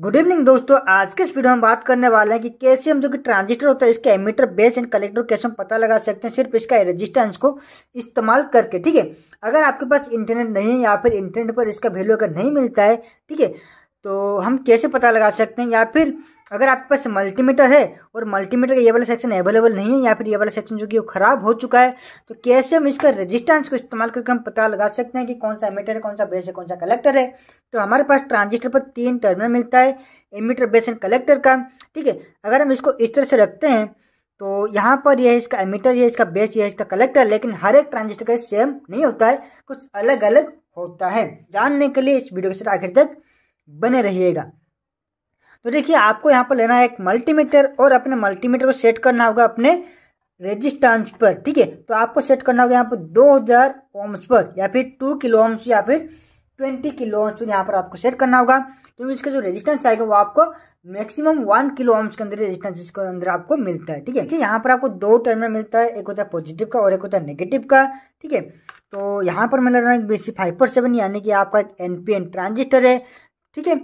good evening दोस्तों आज के इस वीडियो में बात करने वाले हैं कि कैसे हम जो कि ट्रांजिस्टर होता है इसके एमीटर बेस एंड कलेक्टर कैसे हम पता लगा सकते हैं सिर्फ इसका रेजिस्टेंस को इस्तेमाल करके ठीक है अगर आपके पास इंटरनेट नहीं है या फिर इंटरनेट पर इसका वैल्यू अगर नहीं मिलता है ठीक है तो हम कैसे पता लगा सकते हैं या फिर अगर आपके पास मल्टीमीटर है और मल्टीमीटर का ये वाला सेक्शन अवेलेबल नहीं है या फिर ये वाला सेक्शन जो कि वो ख़राब हो चुका है तो कैसे हम इसका रेजिस्टेंस को इस्तेमाल करके हम पता लगा सकते हैं कि कौन सा एमीटर है कौन सा बेस है कौन सा कलेक्टर है तो हमारे पास ट्रांजिस्टर पर तीन टर्मिनल मिलता है एमीटर बेस एंड कलेक्टर का ठीक है अगर हम इसको इस तरह से रखते हैं तो यहाँ पर यह इसका एमीटर यह इसका बेस यह इसका कलेक्टर लेकिन हर एक ट्रांजिस्टर का सेम नहीं होता है कुछ अलग अलग होता है जानने के लिए इस वीडियो के साथ आखिर तक बने रहिएगा तो देखिए आपको यहाँ पर लेना है एक मल्टीमीटर और अपने मल्टीमीटर को सेट करना होगा अपने रेजिस्टेंस पर ठीक है तो आपको सेट करना होगा यहाँ पर 2000 ओम्स पर या फिर 2 किलो ओम्स या फिर 20 किलो ओम्स पर यहाँ पर आपको सेट करना होगा तो इसका जो रेजिस्टेंस आएगा वो आपको मैक्सिमम वन किलो ओम्स के अंदर रेजिस्टेंस इसके अंदर आपको मिलता है ठीक है यहाँ पर आपको दो टर्मिनल मिलता है एक होता है पॉजिटिव का और एक होता है नेगेटिव का ठीक है तो यहाँ पर मैं लग रहा हूँ बी सी फाइव पर सेवन यानी कि आपका एक एन ट्रांजिस्टर है ठीक है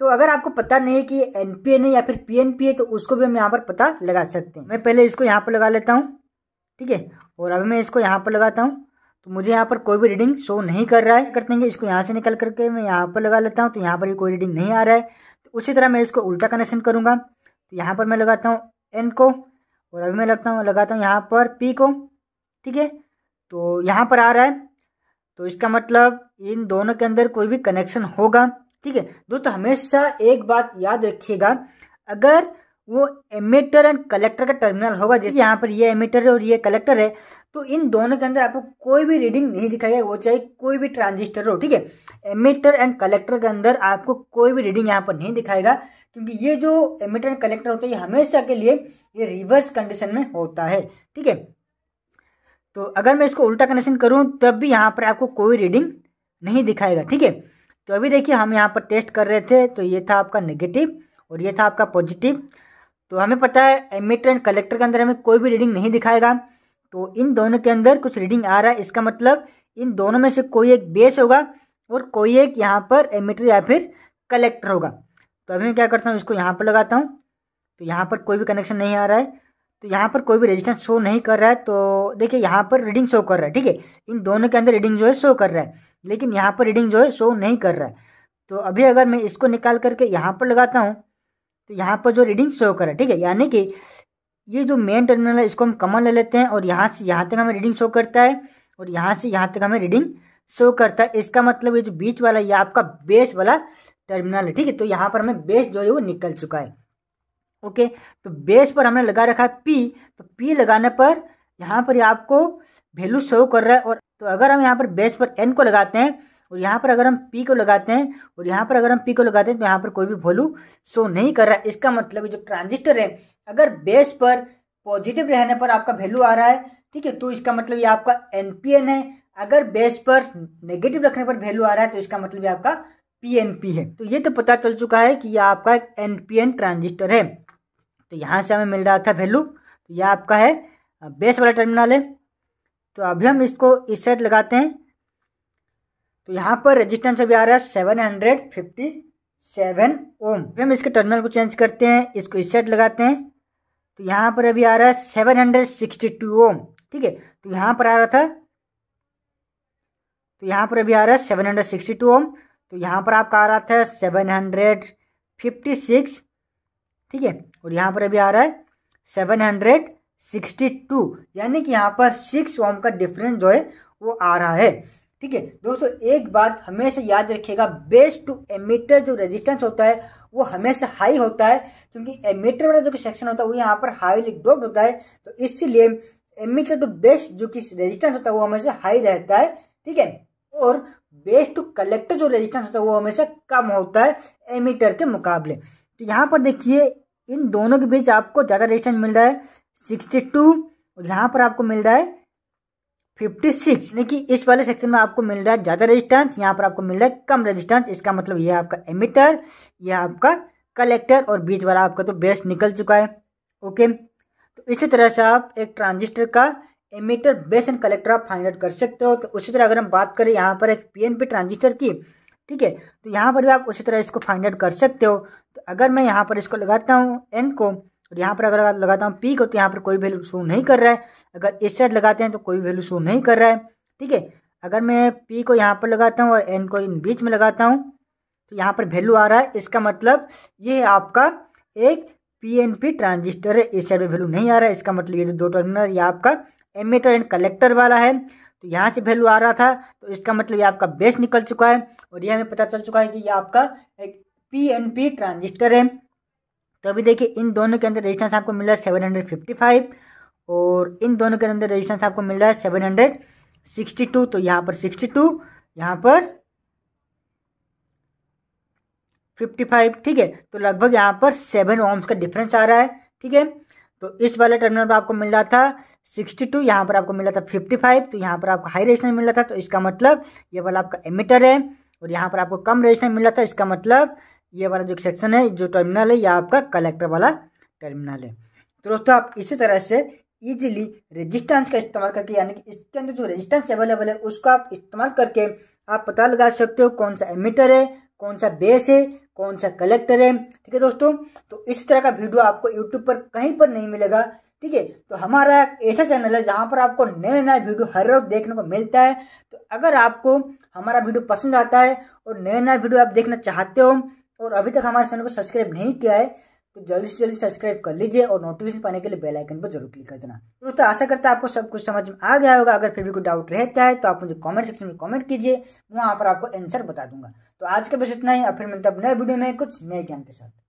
तो अगर आपको पता नहीं है कि एन पी एन है या फिर पी एन पी है तो उसको भी हम यहाँ पर पता लगा सकते हैं मैं पहले इसको यहाँ पर लगा लेता हूँ ठीक है और अभी मैं इसको यहाँ पर लगाता हूँ तो मुझे यहाँ पर कोई भी रीडिंग शो नहीं कर रहा है करते हैं इसको यहाँ से निकल करके मैं यहाँ पर लगा लेता हूँ तो यहाँ पर भी कोई रीडिंग नहीं आ रहा है तो उसी तरह मैं इसको उल्टा कनेक्शन करूँगा तो यहाँ पर मैं लगाता हूँ एन को और अभी मैं लगता हूँ लगाता हूँ यहाँ पर पी को ठीक है तो यहाँ पर आ रहा है तो इसका मतलब इन दोनों के अंदर कोई भी कनेक्शन होगा ठीक है दोस्तों हमेशा एक बात याद रखिएगा अगर वो एमिटर एंड कलेक्टर का टर्मिनल होगा जैसे यहाँ पर ये एमिटर है और ये कलेक्टर है तो इन दोनों के अंदर आपको कोई भी रीडिंग नहीं दिखाएगा वो चाहे कोई भी ट्रांजिस्टर हो ठीक है एमिटर एंड कलेक्टर के अंदर आपको कोई भी रीडिंग यहाँ पर नहीं दिखाएगा क्योंकि ये जो एमिटर एंड कलेक्टर होता है ये हमेशा के लिए ये रिवर्स कंडीशन में होता है ठीक है तो अगर मैं इसको उल्टा कनेक्शन करूँ तब भी यहाँ पर आपको कोई रीडिंग नहीं दिखाएगा ठीक है तो अभी देखिए हम यहाँ पर टेस्ट कर रहे थे तो ये था आपका नेगेटिव और ये था आपका पॉजिटिव तो हमें पता है एमिटर एंड कलेक्टर के अंदर हमें कोई भी रीडिंग नहीं दिखाएगा तो इन दोनों के अंदर कुछ रीडिंग आ रहा है इसका मतलब इन दोनों में से कोई एक बेस होगा और कोई एक यहाँ पर एमिटर या फिर कलेक्टर होगा तो अभी मैं क्या करता हूँ इसको यहाँ पर लगाता हूँ तो यहाँ पर कोई भी कनेक्शन नहीं आ रहा है तो यहाँ पर कोई भी रेजिस्टेंस शो नहीं कर रहा है तो देखिए यहाँ पर रीडिंग शो कर रहा है ठीक है इन दोनों के अंदर रीडिंग जो है शो कर रहा है लेकिन यहाँ पर रीडिंग जो है शो नहीं कर रहा है तो अभी अगर मैं इसको निकाल करके यहाँ पर लगाता हूँ तो यहाँ पर जो रीडिंग शो कर रहा है ठीक है यानी कि ये जो मेन टर्मिनल है इसको हम कमन ले लेते हैं और यहाँ से यहाँ तक हमें रीडिंग शो करता है और यहाँ से यहाँ तक हमें रीडिंग शो करता है इसका मतलब ये जो बीच वाला ये आपका बेस वाला टर्मिनल है ठीक है तो यहाँ पर हमें बेस जो है वो निकल चुका है ओके तो बेस पर हमने लगा रखा है पी तो पी लगाने पर यहाँ पर आपको वैल्यू शो कर रहा है और तो अगर हम यहाँ पर बेस पर एन को लगाते हैं और यहाँ पर अगर हम पी को लगाते हैं और यहाँ पर अगर हम पी को लगाते हैं तो यहाँ पर कोई भी वॉल्यू शो नहीं कर रहा है इसका मतलब जो ट्रांजिस्टर है अगर बेस पर पॉजिटिव रहने पर आपका वैल्यू आ रहा है ठीक है तो इसका मतलब ये आपका एन है अगर बेस पर नेगेटिव रखने पर वैल्यू आ रहा है तो इसका मतलब ये आपका पी है तो ये तो पता चल चुका है कि यह आपका एक एन ट्रांजिस्टर है तो यहाँ से हमें मिल रहा था वैल्यू तो यह आपका है बेस वाला टर्मिनल है तो अभी हम इसको इस साइड लगाते हैं तो यहाँ पर रेजिस्टेंस अभी आ रहा है seven hundred fifty seven ohm हम इसके टर्मिनल को चेंज करते हैं इसको इस साइड लगाते हैं तो यहाँ पर अभी आ रहा है seven hundred sixty two ohm ठीक है तो यहाँ पर आ रहा था तो यहाँ पर अभी आ रहा है seven hundred sixty two ohm तो यहाँ पर आपका आ रहा था सेवन हंड्रेड फिफ्टी सिक्स ठीक है और यहाँ पर अभी आ रहा है सेवन हंड्रेड सिक्सटी टू यानी कि यहाँ पर सिक्स ओम का डिफरेंस जो है वो आ रहा है ठीक है दोस्तों एक बात हमेशा याद रखिएगा बेस टू एमीटर जो रेजिस्टेंस होता है वो हमेशा हाई होता है क्योंकि एमीटर वाला जो सेक्शन होता है वो यहाँ पर हाईली डोप्ड होता है तो इसलिए एमीटर टू बेस जो कि रेजिस्टेंस होता है वो हमेशा हाई रहता है ठीक है और बेस टू कलेक्टर जो रेजिस्टेंस होता है वो हमेशा कम होता है एमीटर के मुकाबले तो यहाँ पर देखिए इन दोनों के बीच आपको ज़्यादा रेजिस्टेंस मिल रहा है सिक्सटी टू और यहाँ पर आपको मिल रहा है फिफ्टी सिक्स यानी कि इस वाले सेक्शन में आपको मिल रहा है ज़्यादा रेजिस्टेंस यहाँ पर आपको मिल रहा है कम रेजिस्टेंस इसका मतलब यह आपका एमिटर यह आपका कलेक्टर और बीच वाला आपका तो बेस्ट निकल चुका है ओके तो इसी तरह से आप एक ट्रांजिस्टर का एमिटर बेस एंड कलेक्टर आप फाइंड आउट कर सकते हो तो उसी तरह अगर हम बात करें यहाँ पर एक पी ट्रांजिस्टर की ठीक है तो यहाँ पर भी आप उसी तरह इसको फाइंड आउट कर सकते हो तो अगर मैं यहाँ पर इसको लगाता हूँ एन को और यहाँ पर अगर लगाता हूँ पी को तो यहाँ पर कोई वैल्यू शो नहीं कर रहा है अगर इस साइड लगाते हैं तो कोई वैल्यू शो नहीं कर रहा है ठीक है अगर मैं पी को यहाँ पर लगाता हूँ और एन को इन बीच में लगाता हूँ तो यहाँ पर वैल्यू आ रहा है इसका मतलब ये है आपका एक पी एन पी ट्रांजिस्टर है इस साइड में वैल्यू नहीं आ रहा है इसका मतलब ये जो दो टर्मिनल ये आपका एमीटर एंड कलेक्टर वाला है तो यहाँ से वैल्यू आ रहा था तो इसका मतलब ये आपका बेस निकल चुका है और ये हमें पता चल चुका है कि ये आपका एक पी एन पी ट्रांजिस्टर है तो अभी देखिए इन दोनों के अंदर रजिस्टेंस आपको मिल रहा है सेवन हंड्रेड फिफ्टी फाइव और इन दोनों के अंदर रजिस्टेंस आपको मिल रहा है सेवन हंड्रेड सिक्सटी टू तो यहाँ पर सिक्सटी टू यहाँ पर फिफ्टी फाइव ठीक है तो लगभग यहाँ पर सेवन ओम्स का डिफरेंस आ रहा है ठीक है तो इस वाले टर्मिनल पर आपको मिल रहा था सिक्सटी टू यहाँ पर आपको मिला था फिफ्टी फाइव तो यहाँ पर आपको हाई रजिस्टेंस मिल रहा था तो इसका मतलब ये वाला आपका एमिटर है और यहाँ पर आपको कम रजिस्टेंस मिला था इसका मतलब ये वाला जो सेक्शन है जो टर्मिनल है यह आपका कलेक्टर वाला टर्मिनल है तो दोस्तों आप इसी तरह से इजीली रेजिस्टेंस का इस्तेमाल करके यानी कि इसके अंदर जो रेजिस्टेंस अवेलेबल है उसको आप इस्तेमाल करके आप पता लगा सकते हो कौन सा एमिटर है कौन सा बेस है कौन सा कलेक्टर है ठीक है दोस्तों तो इस तरह का वीडियो आपको यूट्यूब पर कहीं पर नहीं मिलेगा ठीक है तो हमारा एक ऐसा चैनल है जहाँ पर आपको नए नए वीडियो हर रोज देखने को मिलता है तो अगर आपको हमारा वीडियो पसंद आता है और नए नए वीडियो आप देखना चाहते हो और अभी तक हमारे चैनल को सब्सक्राइब नहीं किया है तो जल्दी से जल्दी सब्सक्राइब कर लीजिए और नोटिफिकेशन पाने के लिए बेल आइकन पर जरूर क्लिक कर देना तो दोस्तों आशा करता है आपको सब कुछ समझ में आ गया होगा अगर फिर भी कोई डाउट रहता है तो आप मुझे कमेंट सेक्शन में कमेंट कीजिए वहाँ पर आपको आंसर बता दूंगा तो आज का बस इतना ही और फिर मिलता है नए वीडियो में कुछ नए ज्ञान के साथ